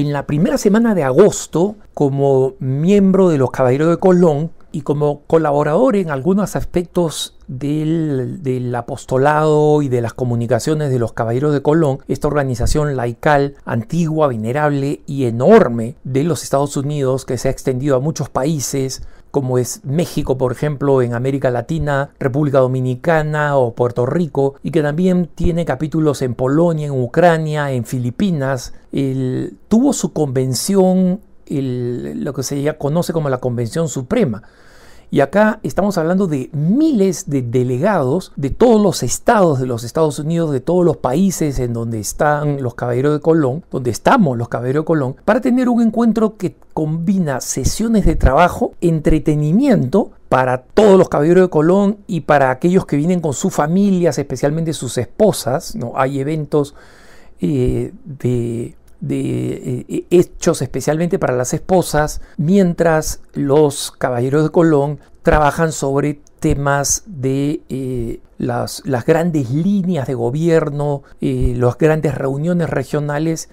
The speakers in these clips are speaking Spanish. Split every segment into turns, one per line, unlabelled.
en la primera semana de agosto como miembro de los Caballeros de Colón y como colaborador en algunos aspectos del, apostolado y de las comunicaciones de los Caballeros de Colón, esta organización laical antigua, venerable y enorme de los Estados Unidos que se ha extendido a muchos países, como es México, por ejemplo, en América Latina, República Dominicana o Puerto Rico, y que también tiene capítulos en Polonia, en Ucrania, en Filipinas. tuvo su convención, lo que se conoce como la Convención Suprema, y acá estamos hablando de miles de delegados de todos los estados de los Estados Unidos, de todos los países en donde están los caballeros de Colón, donde estamos los caballeros de Colón, para tener un encuentro que combina sesiones de trabajo, entretenimiento para todos los caballeros de Colón y para aquellos que vienen con sus familias, especialmente sus esposas. ¿no? Hay eventos eh, de de, eh, eh, hechos especialmente para las esposas, mientras los caballeros de Colón trabajan sobre temas de eh, las, grandes líneas de gobierno, las grandes reuniones regionales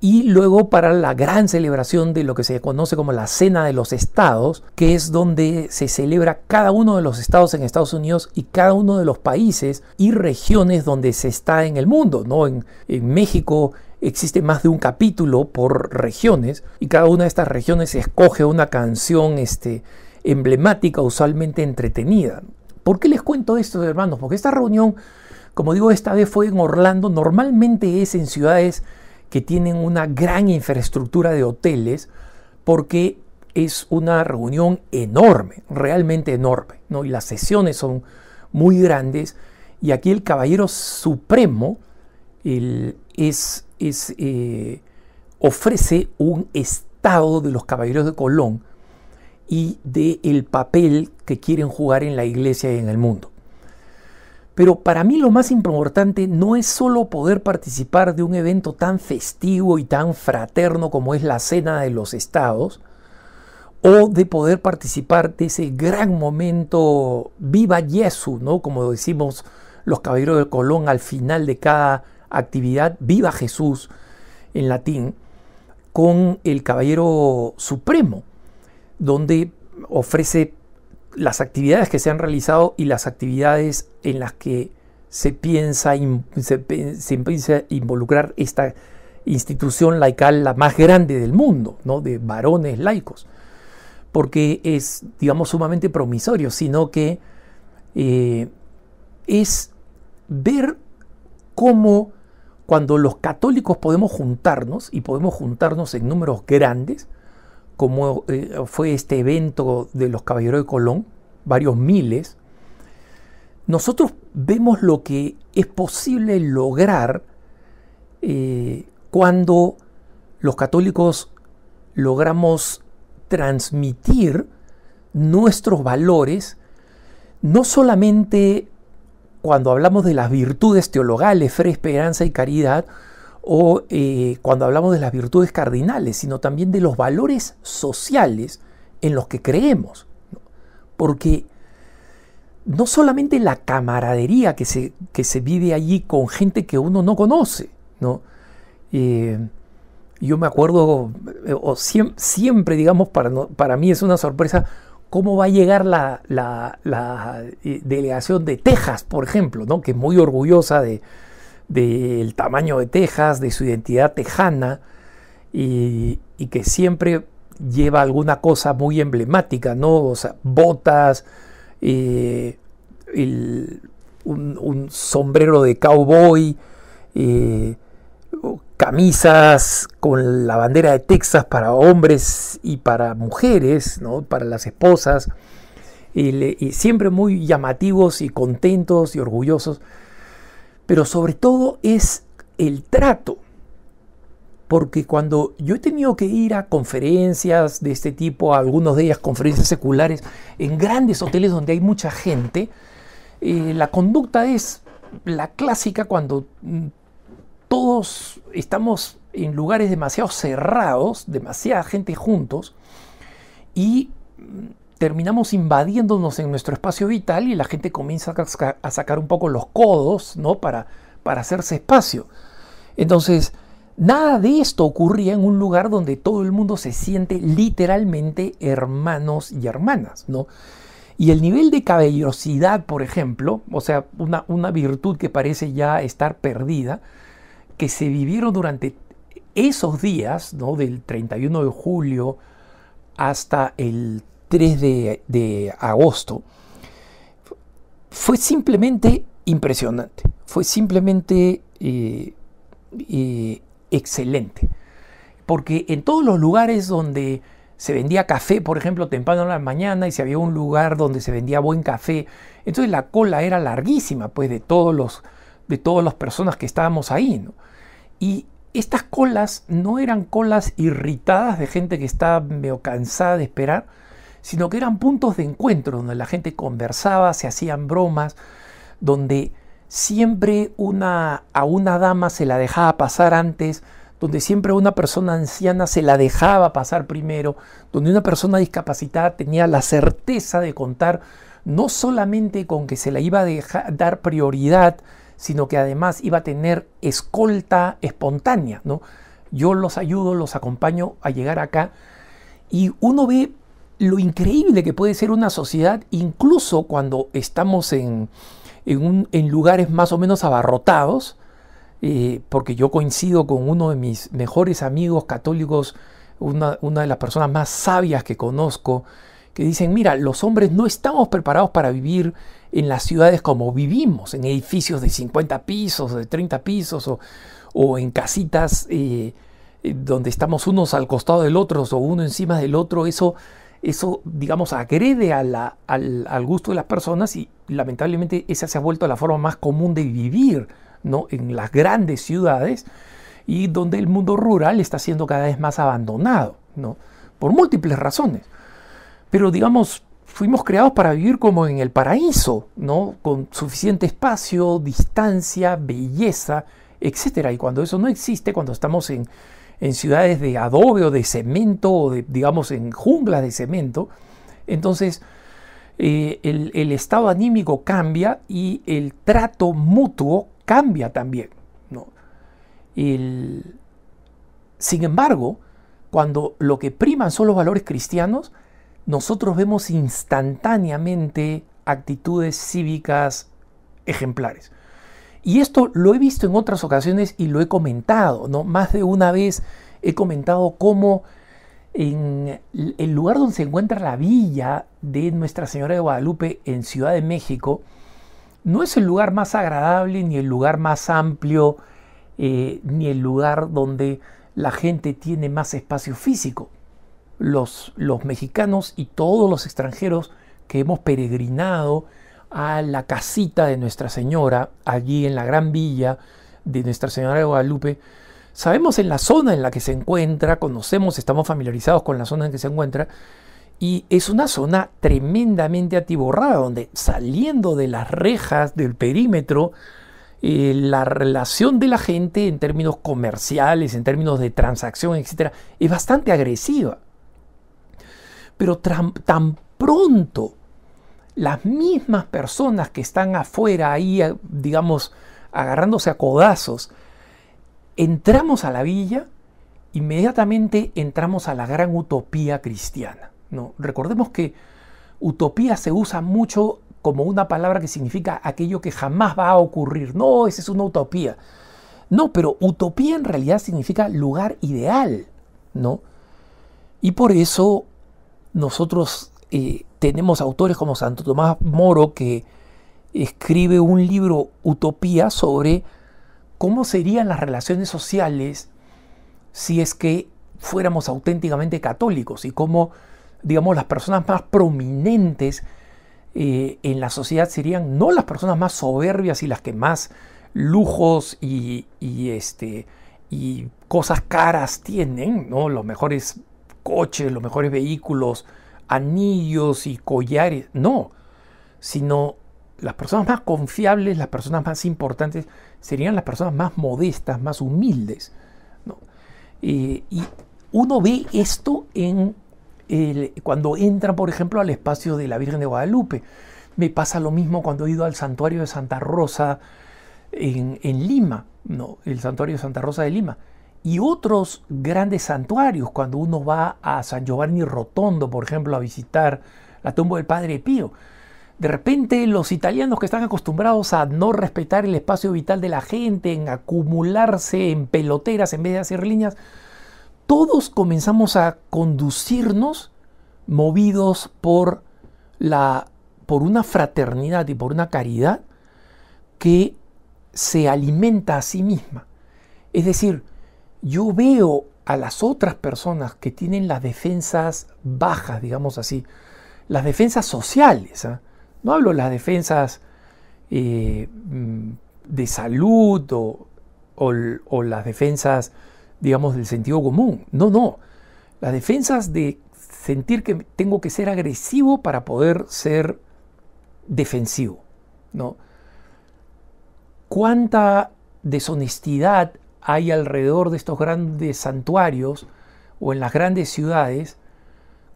y luego para la gran celebración de lo que se conoce como la Cena de los Estados, que es donde se celebra cada uno de los estados en Estados Unidos y cada uno de los países y regiones donde se está en el mundo, ¿no? en México, existe más de un capítulo por regiones y cada una de estas regiones escoge una canción este, emblemática, usualmente entretenida. ¿Por qué les cuento esto, hermanos? Porque esta reunión, como digo, esta vez fue en Orlando, normalmente es en ciudades que tienen una gran infraestructura de hoteles, porque es una reunión enorme, realmente enorme, ¿no? Y las sesiones son muy grandes, y aquí el Caballero Supremo, es, eh, ofrece un estado de los caballeros de Colón y del papel que quieren jugar en la iglesia y en el mundo. Pero para mí lo más importante no es solo poder participar de un evento tan festivo y tan fraterno como es la Cena de los Estados, o de poder participar de ese gran momento viva Jesús, ¿no? como decimos los caballeros de Colón al final de cada actividad Viva Jesús en latín con el Caballero Supremo, donde ofrece las actividades que se han realizado y las actividades en las que se piensa, se, piensa involucrar esta institución laical la más grande del mundo, ¿no? de varones laicos, porque es, digamos, sumamente promisorio, sino que eh, es ver cómo cuando los católicos podemos juntarnos y podemos juntarnos en números grandes, como eh, fue este evento de los caballeros de Colón, varios miles, nosotros vemos lo que es posible lograr eh, cuando los católicos logramos transmitir nuestros valores, no solamente cuando hablamos de las virtudes teologales, fe, esperanza y caridad, o eh, cuando hablamos de las virtudes cardinales, sino también de los valores sociales en los que creemos. Porque no solamente la camaradería que se, que se vive allí con gente que uno no conoce, ¿no? Eh, yo me acuerdo, eh, o siempre, digamos, para, para mí es una sorpresa cómo va a llegar la, eh, delegación de Texas, por ejemplo, ¿no? que es muy orgullosa del de, tamaño de Texas, de su identidad tejana, y, que siempre lleva alguna cosa muy emblemática, ¿no? O sea, botas, eh, un, sombrero de cowboy, eh, camisas con la bandera de Texas para hombres y para mujeres, ¿no? para las esposas, y, siempre muy llamativos y contentos y orgullosos, pero sobre todo es el trato, porque cuando yo he tenido que ir a conferencias de este tipo, a algunas de ellas conferencias seculares, en grandes hoteles donde hay mucha gente, eh, la conducta es la clásica cuando mm, todos estamos en lugares demasiado cerrados, demasiada gente juntos, y mm, terminamos invadiéndonos en nuestro espacio vital y la gente comienza a sacar un poco los codos, ¿no? Para, para hacerse espacio. Entonces, nada de esto ocurría en un lugar donde todo el mundo se siente literalmente hermanos y hermanas, ¿no? Y el nivel de cabellosidad, por ejemplo, o sea, una virtud que parece ya estar perdida, que se vivieron durante esos días, ¿no? del 31 de julio hasta el 3 de, agosto, fue simplemente impresionante, fue simplemente eh, eh, excelente. Porque en todos los lugares donde se vendía café, por ejemplo, temprano en la mañana, y si había un lugar donde se vendía buen café, entonces la cola era larguísima, pues de todos los de todas las personas que estábamos ahí. ¿no? Y estas colas no eran colas irritadas de gente que estaba medio cansada de esperar, sino que eran puntos de encuentro donde la gente conversaba, se hacían bromas, donde siempre una, a una dama se la dejaba pasar antes, donde siempre a una persona anciana se la dejaba pasar primero, donde una persona discapacitada tenía la certeza de contar no solamente con que se la iba a dar prioridad, sino que además iba a tener escolta espontánea, ¿no? Yo los ayudo, los acompaño a llegar acá y uno ve lo increíble que puede ser una sociedad incluso cuando estamos en, lugares más o menos abarrotados, eh, porque yo coincido con uno de mis mejores amigos católicos, una, una de las personas más sabias que conozco, que dicen, mira, los hombres no estamos preparados para vivir en las ciudades como vivimos, en edificios de 50 pisos, de 30 pisos o, en casitas eh, eh, donde estamos unos al costado del otro o uno encima del otro, eso, eso digamos, agrede a al, gusto de las personas y lamentablemente esa se ha vuelto la forma más común de vivir ¿no? en las grandes ciudades y donde el mundo rural está siendo cada vez más abandonado, ¿no? por múltiples razones. Pero digamos, fuimos creados para vivir como en el paraíso, Con suficiente espacio, distancia, belleza, etc. Y cuando eso no existe, cuando estamos en, ciudades de adobe o de cemento, o digamos en junglas de cemento, entonces eh, el, estado anímico cambia y el trato mutuo cambia también. sin embargo, cuando lo que priman son los valores cristianos, nosotros vemos instantáneamente actitudes cívicas ejemplares. Y esto lo he visto en otras ocasiones y lo he comentado, ¿no? Más de una vez he comentado cómo en el lugar donde se encuentra la villa de Nuestra Señora de Guadalupe en Ciudad de México, no es el lugar más agradable, ni el lugar más amplio, eh, ni el lugar donde la gente tiene más espacio físico los, mexicanos y todos los extranjeros que hemos peregrinado a la casita de Nuestra Señora, allí en la gran villa de Nuestra Señora de Guadalupe, sabemos en la zona en la que se encuentra, conocemos, estamos familiarizados con la zona en que se encuentra, y es una zona tremendamente atiborrada, donde saliendo de las rejas del perímetro, eh, la relación de la gente en términos comerciales, en términos de transacción, etcétera, es bastante agresiva pero tan pronto las mismas personas que están afuera ahí, eh, digamos, agarrándose a codazos, entramos a la villa, inmediatamente entramos a la gran utopía cristiana. ¿no? Recordemos que utopía se usa mucho como una palabra que significa aquello que jamás va a ocurrir. No, esa es una utopía. No, pero utopía en realidad significa lugar ideal, ¿no? Y por eso nosotros eh, tenemos autores como Santo Tomás Moro que escribe un libro Utopía sobre cómo serían las relaciones sociales si es que fuéramos auténticamente católicos y cómo, digamos, las personas más prominentes eh, en la sociedad serían no las personas más soberbias y las que más lujos y, este, y cosas caras tienen, ¿no? los mejores coches, los mejores vehículos, anillos y collares. No, sino las personas más confiables, las personas más importantes, serían las personas más modestas, más humildes. Eh, y uno ve esto en cuando entra, por ejemplo, al espacio de la Virgen de Guadalupe. Me pasa lo mismo cuando he ido al santuario de Santa Rosa en, en Lima, ¿no? el santuario de Santa Rosa de Lima y otros grandes santuarios. Cuando uno va a San Giovanni Rotondo, por ejemplo, a visitar la tumba del Padre Pío, de repente los italianos que están acostumbrados a no respetar el espacio vital de la gente, en acumularse en peloteras en vez de hacer líneas, todos comenzamos a conducirnos movidos por la por una fraternidad y por una caridad que se alimenta a sí misma. Es decir, yo veo a las otras personas que tienen las defensas bajas, digamos así, las defensas sociales, ¿ah? no hablo las defensas eh, mm, de salud o, las defensas, digamos, del sentido común, no, no, las defensas de sentir que tengo que ser agresivo para poder ser defensivo, ¿no? ¿Cuánta deshonestidad hay alrededor de estos grandes santuarios o en las grandes ciudades,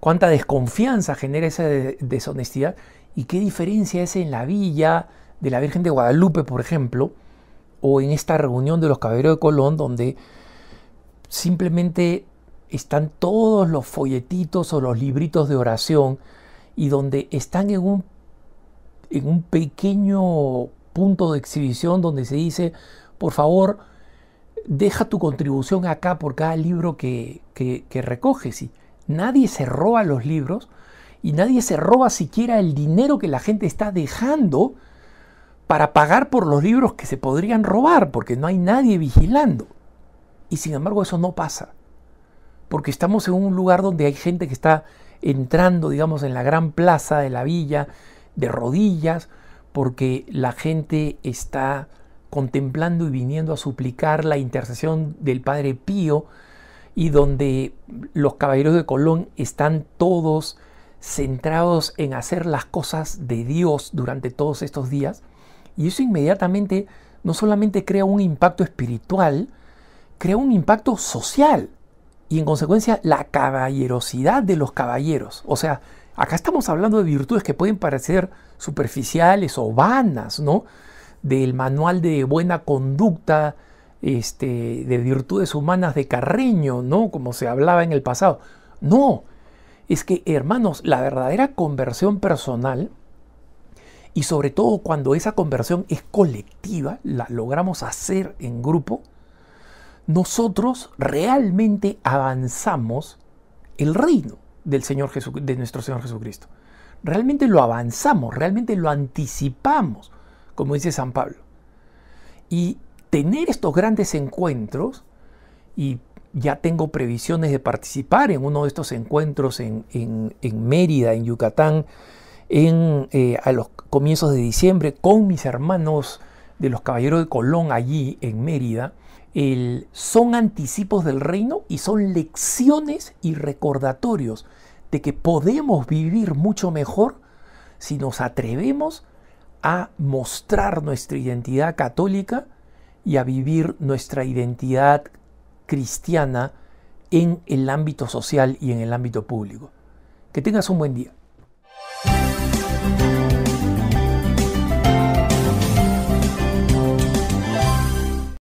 cuánta desconfianza genera esa deshonestidad y qué diferencia es en la villa de la Virgen de Guadalupe, por ejemplo, o en esta reunión de los caballeros de Colón, donde simplemente están todos los folletitos o los libritos de oración y donde están en un, en un pequeño punto de exhibición donde se dice, por favor, deja tu contribución acá por cada libro que, que, recoges. Y nadie se roba los libros y nadie se roba siquiera el dinero que la gente está dejando para pagar por los libros que se podrían robar, porque no hay nadie vigilando. Y sin embargo eso no pasa, porque estamos en un lugar donde hay gente que está entrando, digamos, en la gran plaza de la villa, de rodillas, porque la gente está contemplando y viniendo a suplicar la intercesión del Padre Pío y donde los caballeros de Colón están todos centrados en hacer las cosas de Dios durante todos estos días. Y eso inmediatamente no solamente crea un impacto espiritual, crea un impacto social y en consecuencia la caballerosidad de los caballeros. O sea, acá estamos hablando de virtudes que pueden parecer superficiales o vanas, ¿no? del manual de buena conducta, este, de virtudes humanas de Carreño, ¿no? Como se hablaba en el pasado. No, es que, hermanos, la verdadera conversión personal, y sobre todo cuando esa conversión es colectiva, la logramos hacer en grupo, nosotros realmente avanzamos el reino del Señor de nuestro Señor Jesucristo. Realmente lo avanzamos, realmente lo anticipamos como dice San Pablo. Y tener estos grandes encuentros, y ya tengo previsiones de participar en uno de estos encuentros en, Mérida, en Yucatán, en, eh, a los comienzos de diciembre con mis hermanos de los Caballeros de Colón allí en Mérida, el, son anticipos del reino y son lecciones y recordatorios de que podemos vivir mucho mejor si nos atrevemos a mostrar nuestra identidad católica y a vivir nuestra identidad cristiana en el ámbito social y en el ámbito público. Que tengas un buen día.